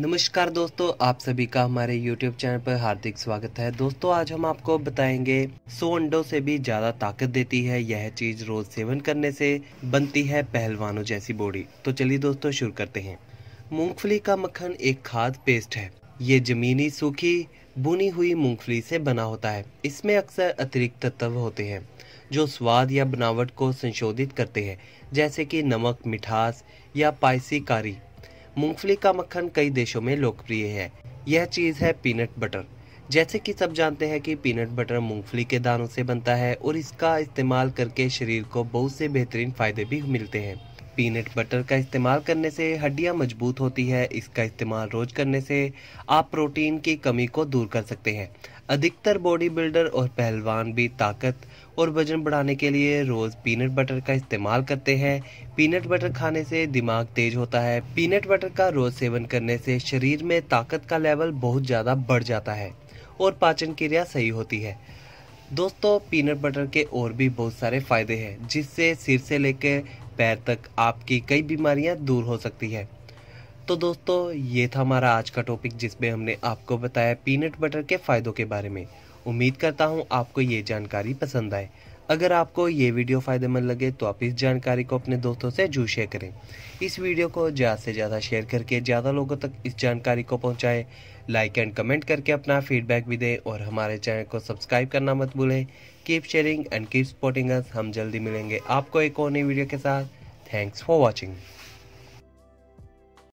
नमस्कार दोस्तों आप सभी का हमारे YouTube चैनल पर हार्दिक स्वागत है दोस्तों आज हम आपको बताएंगे सो अंडों से भी ज़्यादा ताकत देती है यह चीज़ रोज़ सेवन करने से बनती है पहलवानों जैसी बॉडी तो चलिए दोस्तों शुरू करते हैं मूंगफली का मक्खन एक खाद पेस्ट है ये जमीनी सूखी बुनी हुई मूंगफली से बना होता है इसमें अक्सर अतिरिक्त तत्व होते हैं जो स्वाद या बनावट को संशोधित करते हैं जैसे कि नमक मिठास या पाइसी कारी मूंगफली का मक्खन कई देशों में लोकप्रिय है यह चीज़ है पीनट बटर जैसे कि सब जानते हैं कि पीनट बटर मूंगफली के दानों से बनता है और इसका इस्तेमाल करके शरीर को बहुत से बेहतरीन फ़ायदे भी मिलते हैं पीनट बटर का इस्तेमाल करने से हड्डियां मजबूत होती है इसका इस्तेमाल रोज करने से आप प्रोटीन की कमी को दूर कर सकते हैं अधिकतर बॉडी बिल्डर और पहलवान भी ताकत और वजन बढ़ाने के लिए रोज़ पीनट बटर का इस्तेमाल करते हैं पीनट बटर खाने से दिमाग तेज होता है पीनट बटर का रोज़ सेवन करने से शरीर में ताकत का लेवल बहुत ज़्यादा बढ़ जाता है और पाचन क्रिया सही होती है दोस्तों पीनट बटर के और भी बहुत सारे फ़ायदे हैं जिससे सिर से लेकर पैर तक आपकी कई बीमारियां दूर हो सकती है तो दोस्तों ये था हमारा आज का टॉपिक जिसमें हमने आपको बताया पीनट बटर के फ़ायदों के बारे में उम्मीद करता हूँ आपको ये जानकारी पसंद आए अगर आपको ये वीडियो फ़ायदेमंद लगे तो आप इस जानकारी को अपने दोस्तों से जू शेयर करें इस वीडियो को ज़्यादा से ज़्यादा शेयर करके ज़्यादा लोगों तक इस जानकारी को पहुँचाएँ लाइक एंड कमेंट करके अपना फीडबैक भी दें और हमारे चैनल को सब्सक्राइब करना मत भूलें keep sharing and keep supporting us हम जल्दी मिलेंगे आपको एक और नई वीडियो के साथ थैंक्स फॉर वॉचिंग